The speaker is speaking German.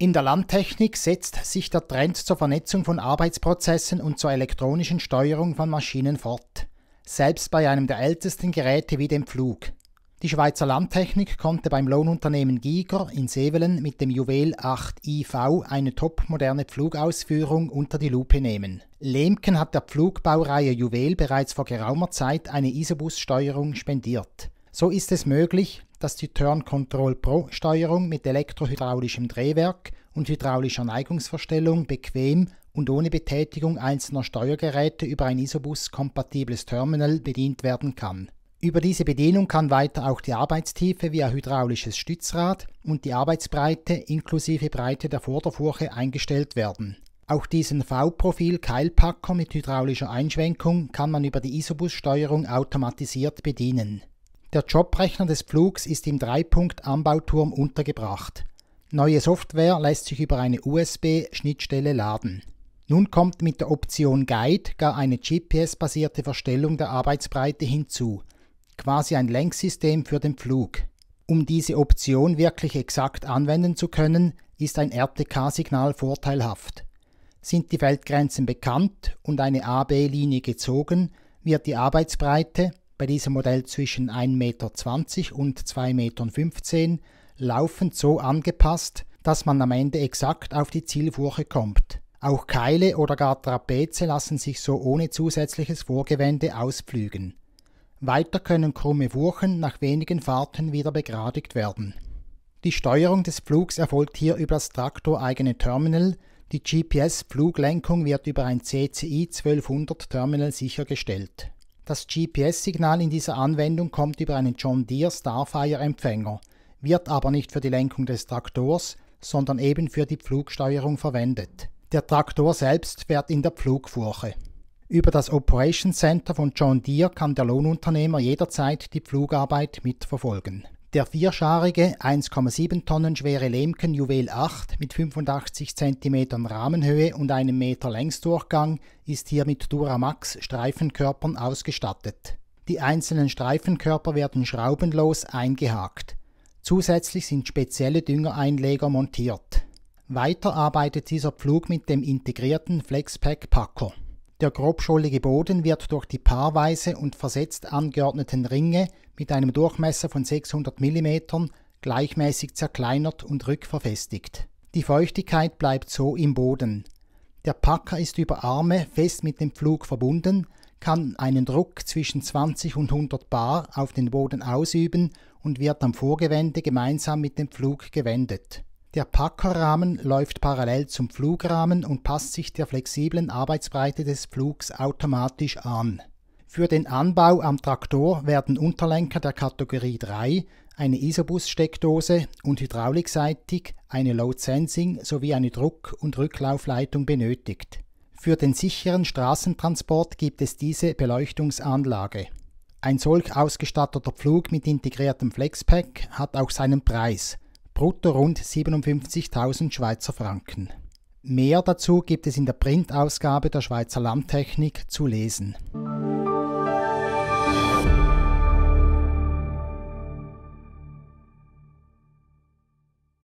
In der Landtechnik setzt sich der Trend zur Vernetzung von Arbeitsprozessen und zur elektronischen Steuerung von Maschinen fort, selbst bei einem der ältesten Geräte wie dem Pflug. Die Schweizer Landtechnik konnte beim Lohnunternehmen Giger in Sevelen mit dem Juwel 8IV eine topmoderne Pflugausführung unter die Lupe nehmen. Lemken hat der Pflugbaureihe Juwel bereits vor geraumer Zeit eine Isobus-Steuerung spendiert. So ist es möglich, dass die Turn Control Pro Steuerung mit elektrohydraulischem Drehwerk und hydraulischer Neigungsverstellung bequem und ohne Betätigung einzelner Steuergeräte über ein Isobus-kompatibles Terminal bedient werden kann. Über diese Bedienung kann weiter auch die Arbeitstiefe via hydraulisches Stützrad und die Arbeitsbreite inklusive Breite der Vorderfurche eingestellt werden. Auch diesen V-Profil-Keilpacker mit hydraulischer Einschwenkung kann man über die Isobus-Steuerung automatisiert bedienen. Der Jobrechner des Flugs ist im Dreipunkt-Anbauturm untergebracht. Neue Software lässt sich über eine USB-Schnittstelle laden. Nun kommt mit der Option Guide gar eine GPS-basierte Verstellung der Arbeitsbreite hinzu, quasi ein Lenksystem für den Flug. Um diese Option wirklich exakt anwenden zu können, ist ein RTK-Signal vorteilhaft. Sind die Feldgrenzen bekannt und eine AB-Linie gezogen, wird die Arbeitsbreite bei diesem Modell zwischen 1,20 m und 2,15 m, laufend so angepasst, dass man am Ende exakt auf die Zielfurche kommt. Auch Keile oder gar Trapeze lassen sich so ohne zusätzliches Vorgewende auspflügen. Weiter können krumme Furchen nach wenigen Fahrten wieder begradigt werden. Die Steuerung des Flugs erfolgt hier über das traktoreigene Terminal, die GPS-Fluglenkung wird über ein CCI 1200 Terminal sichergestellt. Das GPS-Signal in dieser Anwendung kommt über einen John Deere Starfire-Empfänger, wird aber nicht für die Lenkung des Traktors, sondern eben für die Pflugsteuerung verwendet. Der Traktor selbst fährt in der Pflugfurche. Über das Operation Center von John Deere kann der Lohnunternehmer jederzeit die Pflugarbeit mitverfolgen. Der vierscharige, 1,7 Tonnen schwere Lemken Juwel 8 mit 85 cm Rahmenhöhe und einem Meter Längsdurchgang ist hier mit Duramax Streifenkörpern ausgestattet. Die einzelnen Streifenkörper werden schraubenlos eingehakt. Zusätzlich sind spezielle Düngereinleger montiert. Weiter arbeitet dieser Pflug mit dem integrierten Flexpack-Packer. Der grobschollige Boden wird durch die paarweise und versetzt angeordneten Ringe mit einem Durchmesser von 600 mm gleichmäßig zerkleinert und rückverfestigt. Die Feuchtigkeit bleibt so im Boden. Der Packer ist über Arme fest mit dem Pflug verbunden, kann einen Druck zwischen 20 und 100 Bar auf den Boden ausüben und wird am Vorgewende gemeinsam mit dem Pflug gewendet. Der Packerrahmen läuft parallel zum Flugrahmen und passt sich der flexiblen Arbeitsbreite des Flugs automatisch an. Für den Anbau am Traktor werden Unterlenker der Kategorie 3, eine Isobus-Steckdose und hydraulikseitig eine Load Sensing sowie eine Druck- und Rücklaufleitung benötigt. Für den sicheren Straßentransport gibt es diese Beleuchtungsanlage. Ein solch ausgestatteter Flug mit integriertem Flexpack hat auch seinen Preis – brutto rund 57.000 Schweizer Franken. Mehr dazu gibt es in der Printausgabe der Schweizer Landtechnik zu lesen.